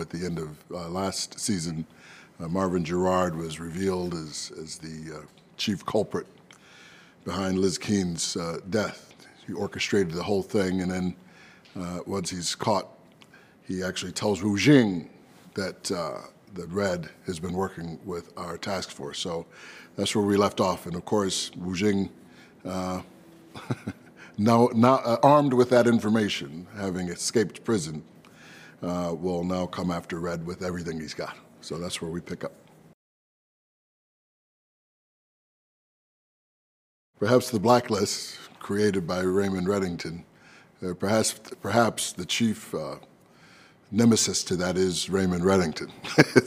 at the end of uh, last season, uh, Marvin Gerard was revealed as, as the uh, chief culprit behind Liz Keene's uh, death. He orchestrated the whole thing, and then uh, once he's caught, he actually tells Wu Jing that, uh, that Red has been working with our task force. So that's where we left off. And of course, Wu Jing. now, now uh, armed with that information, having escaped prison, uh, will now come after Red with everything he's got. So that's where we pick up. Perhaps the blacklist created by Raymond Reddington, uh, perhaps, perhaps the chief uh, nemesis to that is Raymond Reddington.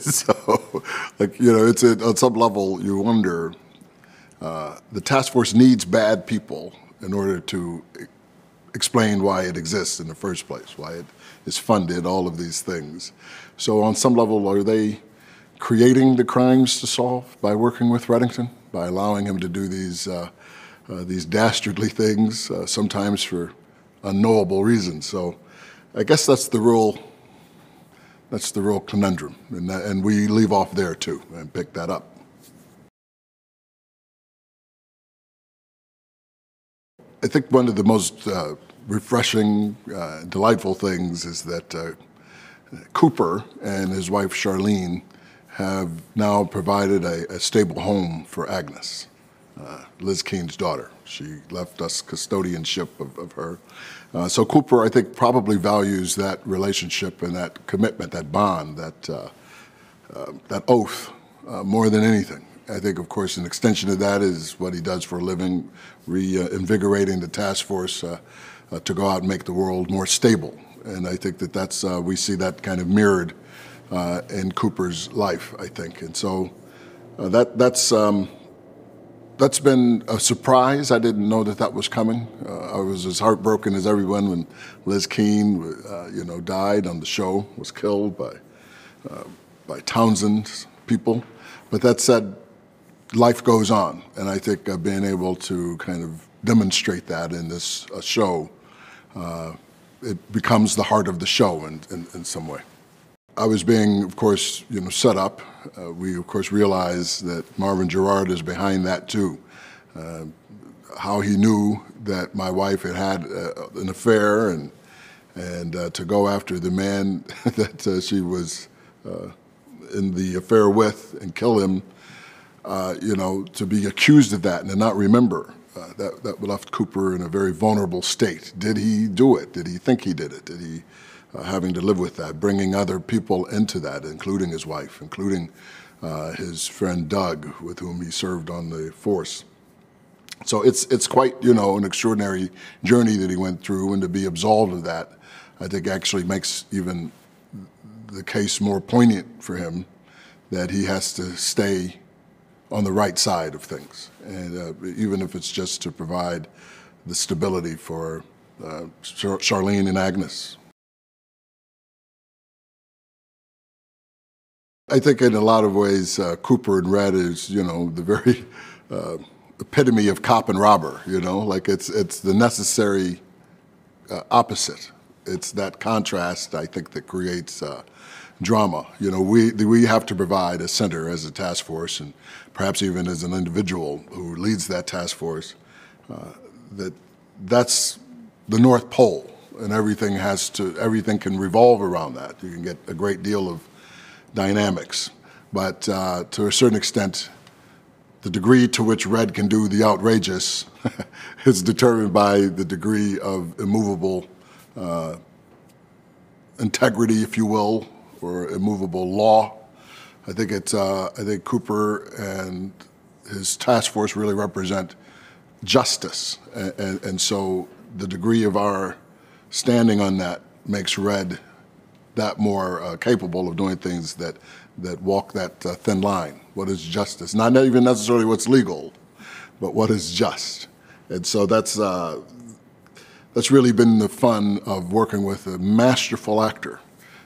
so, like, you know, it's a, on some level, you wonder uh, the task force needs bad people in order to explain why it exists in the first place, why it is funded, all of these things. So on some level, are they creating the crimes to solve by working with Reddington, by allowing him to do these, uh, uh, these dastardly things, uh, sometimes for unknowable reasons? So I guess that's the real, that's the real conundrum, and, that, and we leave off there too and pick that up. I think one of the most uh, refreshing, uh, delightful things is that uh, Cooper and his wife Charlene have now provided a, a stable home for Agnes, uh, Liz Kane's daughter. She left us custodianship of, of her. Uh, so Cooper, I think, probably values that relationship and that commitment, that bond, that, uh, that oath more than anything. I think, of course, an extension of that is what he does for a living, reinvigorating the task force uh, uh, to go out and make the world more stable. And I think that that's uh, we see that kind of mirrored uh, in Cooper's life, I think. And so uh, that that's um, that's been a surprise. I didn't know that that was coming. Uh, I was as heartbroken as everyone when Liz Keene, you know, died on the show, was killed by by Townsend people. But that said, life goes on, and I think uh, being able to kind of demonstrate that in this uh, show. Uh, it becomes the heart of the show in, in, in, some way. I was being, of course, you know, set up. Uh, we, of course, realize that Marvin Gerard is behind that too. Uh, how he knew that my wife had had uh, an affair and and to go after the man that she was in the affair with and kill him uh, you know, to be accused of that and to not remember. Uh, that, that left Cooper in a very vulnerable state. Did he do it? Did he think he did it? Did he, uh, having to live with that, bringing other people into that, including his wife, including uh, his friend Doug, with whom he served on the force. So it's it's quite you know an extraordinary journey that he went through, and to be absolved of that, I think actually makes even the case more poignant for him that he has to stay on the right side of things, and uh, even if it's just to provide the stability for uh, Char Charlene and Agnes. I think in a lot of ways, uh, Cooper and Red is, you know, the very uh, epitome of cop and robber, you know, like it's, it's the necessary uh, opposite. It's that contrast, I think, that creates uh, drama. You know, we, we have to provide a center as a task force and perhaps even as an individual who leads that task force, uh, that that's the North Pole and everything has to, everything can revolve around that. You can get a great deal of dynamics. But uh, to a certain extent, the degree to which red can do the outrageous is determined by the degree of immovable uh, integrity, if you will, or immovable law. I think it's uh, I think Cooper and his task force really represent justice, and, and, and so the degree of our standing on that makes Red that more uh, capable of doing things that that walk that uh, thin line. What is justice? Not even necessarily what's legal, but what is just. And so that's uh, that's really been the fun of working with a masterful actor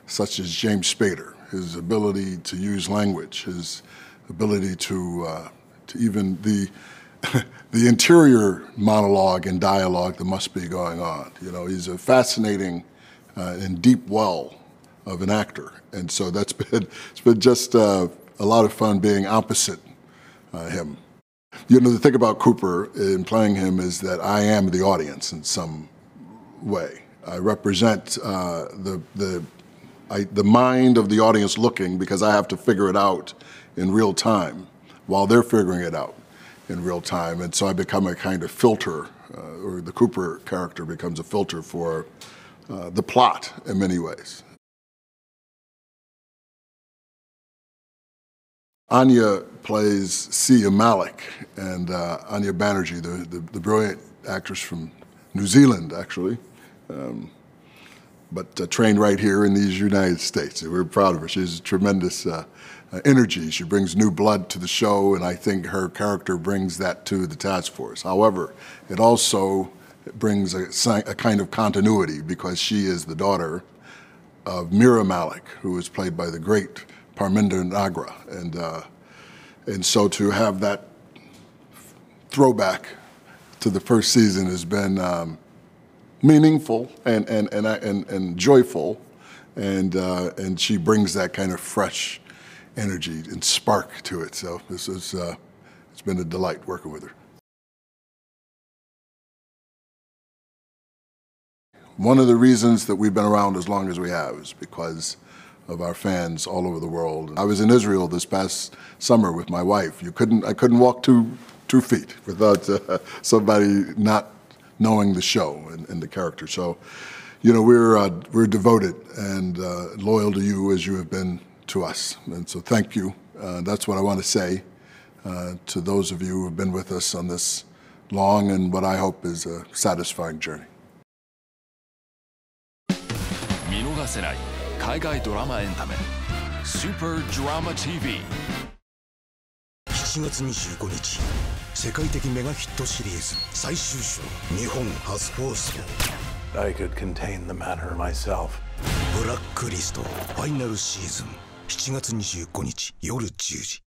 such as James Spader, his ability to use language, his ability to, uh, to even the, the interior monologue and dialogue that must be going on. You know, he's a fascinating uh, and deep well of an actor. And so that's been, it's been just uh, a lot of fun being opposite uh, him. You know, the thing about Cooper in playing him is that I am the audience in some way. I represent uh, the, the I, the mind of the audience looking because I have to figure it out in real time while they're figuring it out in real time. And so I become a kind of filter, uh, or the Cooper character becomes a filter for uh, the plot in many ways. Anya plays Sia Malik, and uh, Anya Banerjee, the, the, the, brilliant actress from New Zealand, actually. Um, but uh, trained right here in these United States. And we're proud of her. She's a tremendous uh, uh, energy. She brings new blood to the show, and I think her character brings that to the task force. However, it also brings a, a kind of continuity because she is the daughter of Mira Malik, who was played by the great Parminder Nagra. And, uh, and so to have that throwback to the first season has been. Um, meaningful and, and, and, and, and joyful. And, uh, and she brings that kind of fresh energy and spark to it. So this is, uh, it's been a delight working with her. One of the reasons that we've been around as long as we have is because of our fans all over the world. I was in Israel this past summer with my wife. You couldn't, I couldn't walk two, two feet without uh, somebody not knowing the show and, and the character. So, you know, we're, uh, we're devoted and uh, loyal to you as you have been to us. And so thank you. Uh, that's what I want to say uh, to those of you who have been with us on this long and what I hope is a satisfying journey. 見逃せない海外ドラマエンタメ Super Drama TV 7月25日世界的メガヒットシリーズ最終章日本初放送 I could contain the matter myself ブラックリストファイナルシーズン7月25日夜10時